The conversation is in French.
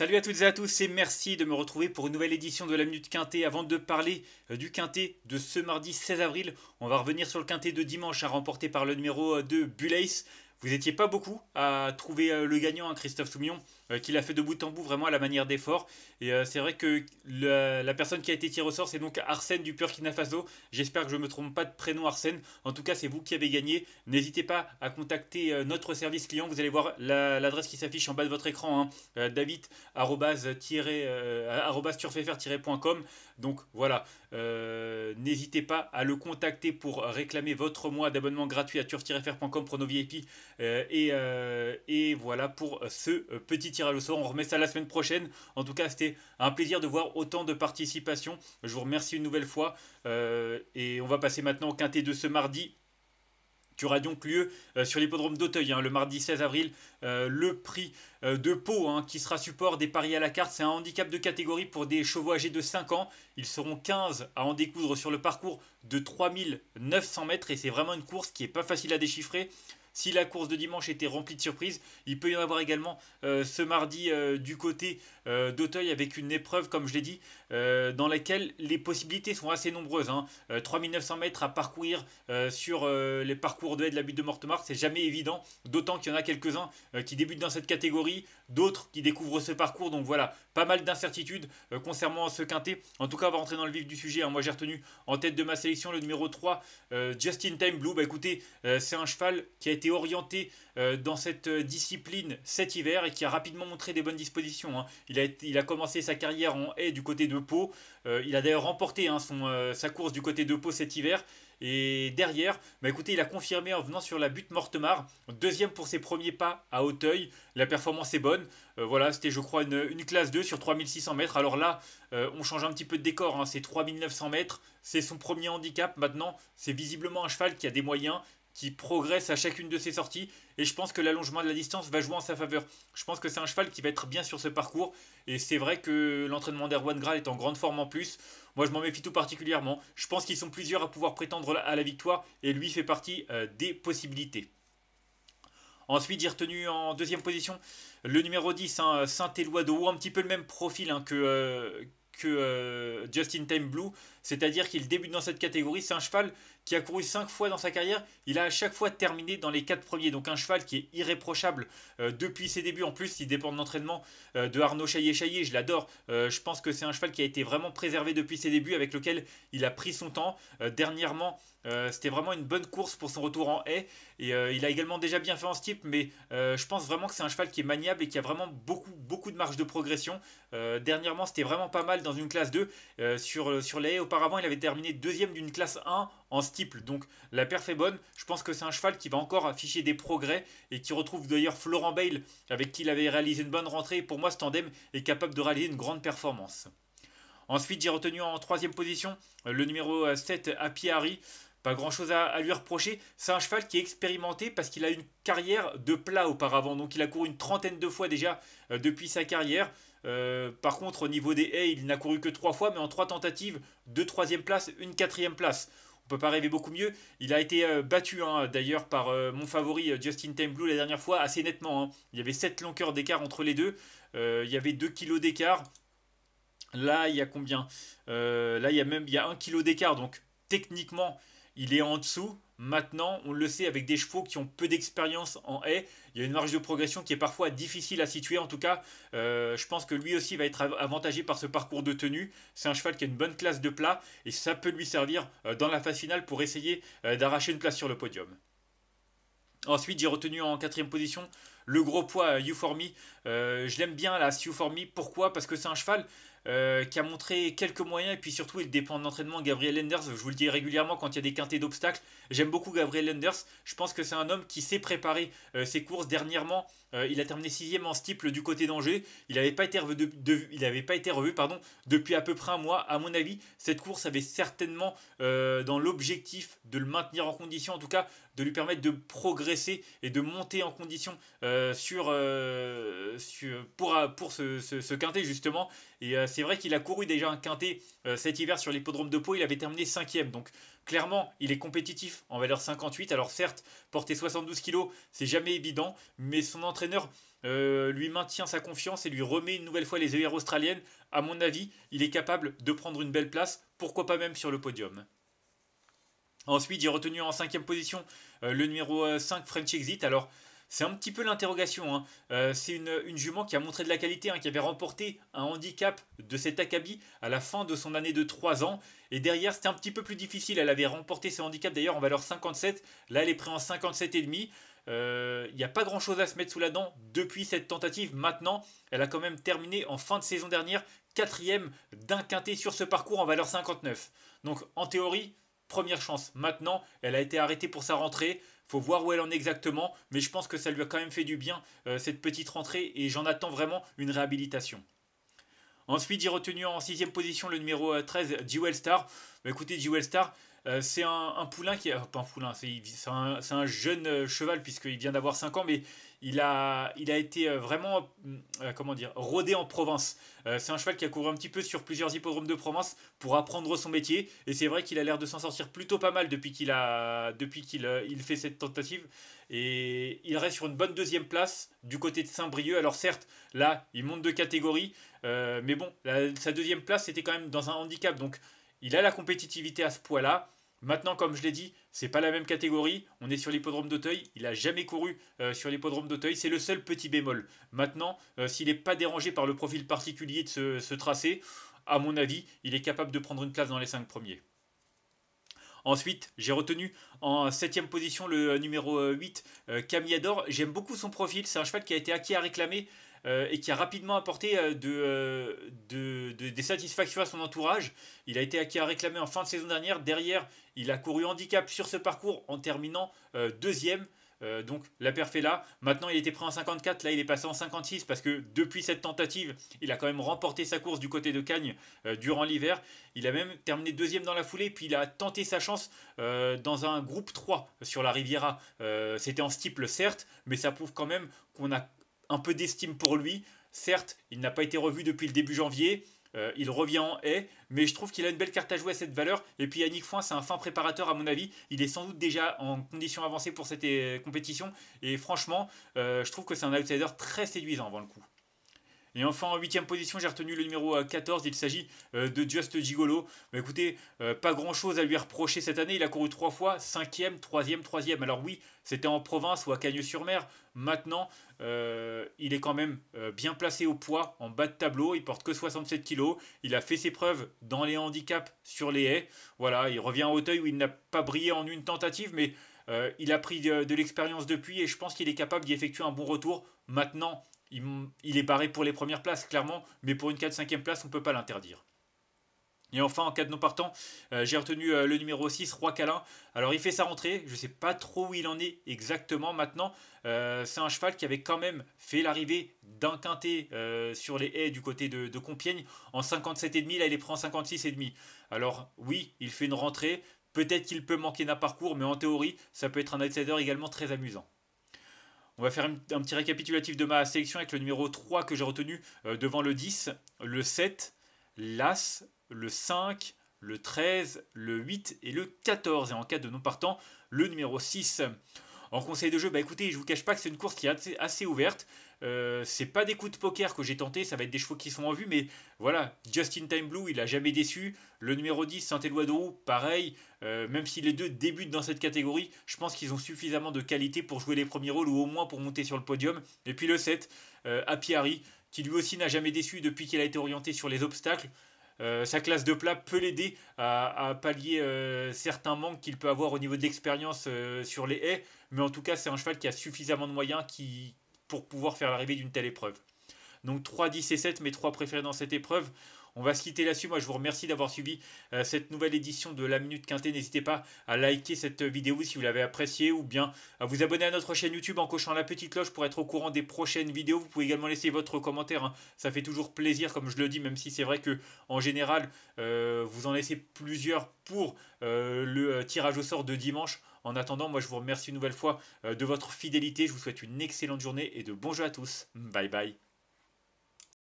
Salut à toutes et à tous et merci de me retrouver pour une nouvelle édition de la Minute Quintée Avant de parler euh, du quintée de ce mardi 16 avril, on va revenir sur le Quintet de dimanche à remporter par le numéro 2 euh, Bulace vous n'étiez pas beaucoup à trouver euh, le gagnant, hein, Christophe soumion euh, qui l'a fait de bout en bout, vraiment à la manière d'effort. Et euh, c'est vrai que la, personne qui a été tirée au sort, c'est donc Arsène du Burkina Faso. J'espère que je ne me trompe pas de prénom, Arsène. En tout cas, c'est vous qui avez gagné. N'hésitez pas à contacter notre service client. Vous allez voir l'adresse qui s'affiche en bas de votre écran, hein, david tirer.com Donc voilà, euh, n'hésitez pas à le contacter pour réclamer votre mois d'abonnement gratuit à turf-fr.com pour nos VIP. Euh, et, euh, et, voilà pour ce petit tirage au sort. On remet ça la semaine prochaine. En tout cas, c'était un plaisir de voir autant de participation. Je vous remercie une nouvelle fois. et on va passer maintenant au quintet de ce mardi qui aura donc lieu euh, sur l'hippodrome d'Auteuil hein, le mardi 16 avril. Euh, le prix euh, de peau hein, qui sera support des paris à la carte, c'est un handicap de catégorie pour des chevaux âgés de 5 ans. Ils seront 15 à en découdre sur le parcours de 3900 mètres et c'est vraiment une course qui n'est pas facile à déchiffrer. Si la course de dimanche était remplie de surprises, il peut y en avoir également euh, ce mardi euh, du côté euh, d'Auteuil avec une épreuve, comme je l'ai dit, dans laquelle les possibilités sont assez nombreuses. 3900 hein. mètres à parcourir sur les parcours de la butte de Mortemart, c'est jamais évident, d'autant qu'il y en a quelques-uns qui débutent dans cette catégorie, d'autres qui découvrent ce parcours. Donc voilà, pas mal d'incertitudes concernant ce quintet. En tout cas, on va rentrer dans le vif du sujet. Hein. Moi, j'ai retenu en tête de ma sélection le numéro 3, Justin Time Blue. Bah écoutez, c'est un cheval qui a été orienté euh, dans cette euh, discipline cet hiver et qui a rapidement montré des bonnes dispositions. Hein. Il, a commencé sa carrière en haie du côté de Pau. Euh, il a d'ailleurs remporté hein, sa course du côté de Pau cet hiver. Et derrière, bah écoutez, il a confirmé en venant sur la butte Mortemar, deuxième pour ses premiers pas à Hauteuil La performance est bonne. voilà, c'était je crois une, classe 2 sur 3600 mètres. Alors là, on change un petit peu de décor, hein. c'est 3900 mètres, c'est son premier handicap maintenant. C'est visiblement un cheval qui a des moyens, qui progresse à chacune de ses sorties. Et je pense que l'allongement de la distance va jouer en sa faveur. Je pense que c'est un cheval qui va être bien sur ce parcours. Et c'est vrai que l'entraînement d'Erwan Graal est en grande forme en plus. Moi, je m'en méfie tout particulièrement. Je pense qu'ils sont plusieurs à pouvoir prétendre à la victoire. Et lui fait partie euh, des possibilités. Ensuite, j'ai retenu en deuxième position le numéro 10, hein, Saint-Éloi de Haut. Un petit peu le même profil hein, que, euh, que euh, Justin Time Blue. C'est-à-dire qu'il débute dans cette catégorie. C'est un cheval qui a couru 5 fois dans sa carrière. Il a à chaque fois terminé dans les 4 premiers. Donc un cheval qui est irréprochable euh, depuis ses débuts. En plus, il dépend de l'entraînement euh, de Arnaud Chaillet-Chaillet. Je l'adore. Euh, je pense que c'est un cheval qui a été vraiment préservé depuis ses débuts, avec lequel il a pris son temps. dernièrement, c'était vraiment une bonne course pour son retour en haie. Et il a également déjà bien fait en ce Mais je pense vraiment que c'est un cheval qui est maniable et qui a vraiment beaucoup, beaucoup de marge de progression. dernièrement, c'était vraiment pas mal dans une classe 2 sur, sur les haies avant, il avait terminé deuxième d'une classe 1 en steeple. Donc la perf est bonne. Je pense que c'est un cheval qui va encore afficher des progrès et qui retrouve d'ailleurs Florent Bale, avec qui il avait réalisé une bonne rentrée. Pour moi, ce tandem est capable de réaliser une grande performance. Ensuite, j'ai retenu en troisième position euh, le numéro 7, euh, Happy Harry pas grand chose à, lui reprocher. C'est un cheval qui est expérimenté parce qu'il a une carrière de plat auparavant. Donc il a couru une trentaine de fois déjà euh, depuis sa carrière. Euh, par contre, au niveau des haies, il n'a couru que 3 fois, mais en 3 tentatives, 2 3e place, une 4 place. On peut pas rêver beaucoup mieux. Il a été euh, battu hein, d'ailleurs par euh, mon favori Justin Time Blue la dernière fois, assez nettement. Hein. Il y avait 7 longueurs d'écart entre les deux. il y avait 2 kilos d'écart. Là, il y a combien Là, il y a même il y a 1 kg d'écart. Donc, techniquement, il est en dessous. Maintenant, on le sait avec des chevaux qui ont peu d'expérience en haie, il y a une marge de progression qui est parfois difficile à situer. En tout cas, euh, je pense que lui aussi va être avantagé par ce parcours de tenue. C'est un cheval qui a une bonne classe de plat et ça peut lui servir euh, dans la phase finale pour essayer euh, d'arracher une place sur le podium. Ensuite, j'ai retenu en quatrième position le gros poids u Me. je l'aime bien, là, u 4 Me. Pourquoi Parce que c'est un cheval euh, qui a montré quelques moyens, et puis surtout il dépend de l'entraînement. Gabriel Enders, je vous le dis régulièrement quand il y a des quintés d'obstacles, j'aime beaucoup Gabriel Enders, je pense que c'est un homme qui sait préparer euh, ses courses. Dernièrement, euh, il a terminé sixième en steeple du côté d'Angers, il n'avait pas été revu, pas été revu pardon, depuis à peu près un mois. À mon avis, cette course avait certainement dans l'objectif de le maintenir en condition, en tout cas de lui permettre de progresser et de monter en condition euh, euh, sur, pour, euh, ce, quintet justement. Et c'est vrai qu'il a couru déjà un quintet cet hiver sur l'hippodrome de Pau, il avait terminé cinquième Donc clairement, il est compétitif en valeur 58. Alors certes, porter 72 kg, c'est jamais évident, mais son entraîneur lui maintient sa confiance et lui remet une nouvelle fois les œillères australiennes. À mon avis, il est capable de prendre une belle place, pourquoi pas même sur le podium. Ensuite, j'ai retenu en cinquième position euh, le numéro 5 euh, French Exit. Alors, c'est un petit peu l'interrogation. Hein. Euh, c'est une, jument qui a montré de la qualité, hein, qui avait remporté un handicap de cet acabit à la fin de son année de 3 ans. Et derrière, c'était un petit peu plus difficile. Elle avait remporté ce handicap d'ailleurs en valeur 57. Là, elle est prête en 57,5. Il n'y a pas grand chose à se mettre sous la dent depuis cette tentative. Maintenant, elle a quand même terminé en fin de saison dernière, quatrième d'un quintet sur ce parcours en valeur 59. Donc en théorie, première chance. Maintenant, elle a été arrêtée pour sa rentrée. Faut voir où elle en est exactement, mais je pense que ça lui a quand même fait du bien euh, cette petite rentrée et j'en attends vraiment une réhabilitation. Ensuite, j'ai retenu en sixième position le numéro 13, euh, Jewel Star. écoutez, Jewel Star, euh, c'est un, poulain qui... Est, pas un poulain, c'est un, un, jeune cheval puisqu'il vient d'avoir 5 ans, mais il a, été euh, vraiment, euh, euh, comment dire, rodé en Provence. c'est un cheval qui a couru un petit peu sur plusieurs hippodromes de Provence pour apprendre son métier. Et c'est vrai qu'il a l'air de s'en sortir plutôt pas mal depuis qu'il a, depuis qu'il fait cette tentative. Et il reste sur une bonne deuxième place du côté de Saint-Brieuc. Alors certes, là, il monte de catégorie. mais bon, sa deuxième place, c'était quand même dans un handicap. Donc, il a la compétitivité à ce poids-là. Maintenant, comme je l'ai dit, c'est pas la même catégorie. On est sur l'hippodrome d'Auteuil. Il a jamais couru euh, sur l'hippodrome d'Auteuil. C'est le seul petit bémol. Maintenant, euh, s'il n'est pas dérangé par le profil particulier de ce, tracé, à mon avis, il est capable de prendre une place dans les 5 premiers. Ensuite, j'ai retenu en 7 position le numéro 8, euh, J'aime beaucoup son profil. C'est un cheval qui a été acquis à réclamer euh, et qui a rapidement apporté euh, euh, de, des satisfactions à son entourage. Il a été acquis à réclamer en fin de saison dernière. Derrière, il a couru handicap sur ce parcours en terminant deuxième. donc la perf est là. Maintenant, il était prêt en 54, là il est passé en 56 parce que depuis cette tentative, il a quand même remporté sa course du côté de Cagnes durant l'hiver. Il a même terminé deuxième dans la foulée, puis il a tenté sa chance dans un groupe 3 sur la Riviera. C'était en steeple certes, mais ça prouve quand même qu'on a un peu d'estime pour lui. Certes, il n'a pas été revu depuis le début janvier. Euh, il revient en haie, mais je trouve qu'il a une belle carte à jouer à cette valeur. Et puis Yannick Foin, c'est un fin préparateur à mon avis. Il est sans doute déjà en condition avancée pour cette euh, compétition. Et franchement, euh, je trouve que c'est un outsider très séduisant avant le coup. Et enfin, en huitième position, j'ai retenu le numéro 14. Euh, il s'agit euh, de Just Gigolo. Mais bah, écoutez, euh, pas grand-chose à lui reprocher cette année. Il a couru trois fois, cinquième, troisième, troisième. Alors oui, c'était en province ou à Cagnes-sur-Mer. Maintenant, il est quand même bien placé au poids, en bas de tableau. Il porte que 67 kg. Il a fait ses preuves dans les handicaps sur les haies. Voilà, il revient à Hauteuil où il n'a pas brillé en une tentative, mais il a pris de l'expérience depuis et je pense qu'il est capable d'y effectuer un bon retour. Maintenant, il, est barré pour les premières places, clairement, mais pour une 4-5e place, on ne peut pas l'interdire. Et enfin, en cas de non partant, euh, j'ai retenu euh, le numéro 6, Roi Calin. Alors, il fait sa rentrée, je ne sais pas trop où il en est exactement maintenant. Euh, c'est un cheval qui avait quand même fait l'arrivée d'un quintet sur les haies du côté de, Compiègne en 57,5. Là, il est prend en 56,5. Alors, oui, il fait une rentrée. Peut-être qu'il peut manquer d'un parcours, mais en théorie, ça peut être un outsider également très amusant. On va faire un petit récapitulatif de ma sélection avec le numéro 3 que j'ai retenu euh, devant le 10, le 7, l'As, le 5, le 13, le 8 et le 14. Et en cas de non partant, le numéro 6. En conseil de jeu, bah écoutez, je vous cache pas que c'est une course qui est assez ouverte. Euh, c'est pas des coups de poker que j'ai tenté, ça va être des chevaux qui sont en vue, mais voilà, Justin Time Blue, il a jamais déçu. Le numéro 10, Saint-Éloi de Roux, pareil, euh, même si les deux débutent dans cette catégorie, je pense qu'ils ont suffisamment de qualité pour jouer les premiers rôles ou au moins pour monter sur le podium. Et puis le 7, euh, Harry, qui lui aussi n'a jamais déçu depuis qu'il a été orienté sur les obstacles. Euh, sa classe de plat peut l'aider à, pallier certains manques qu'il peut avoir au niveau de l'expérience sur les haies. Mais en tout cas, c'est un cheval qui a suffisamment de moyens, qui, pour pouvoir faire l'arrivée d'une telle épreuve. Donc 3, 10 et 7, mes trois préférés dans cette épreuve. On va se quitter là-dessus. Moi, je vous remercie d'avoir suivi euh, cette nouvelle édition de La Minute Quintée. N'hésitez pas à liker cette vidéo si vous l'avez appréciée ou bien à vous abonner à notre chaîne YouTube en cochant la petite cloche pour être au courant des prochaines vidéos. Vous pouvez également laisser votre commentaire. Hein. Ça fait toujours plaisir, comme je le dis, même si c'est vrai que en général, euh, vous en laissez plusieurs pour euh, le tirage au sort de dimanche. En attendant, moi je vous remercie une nouvelle fois euh, de votre fidélité. Je vous souhaite une excellente journée et de bons jeux à tous. Bye bye.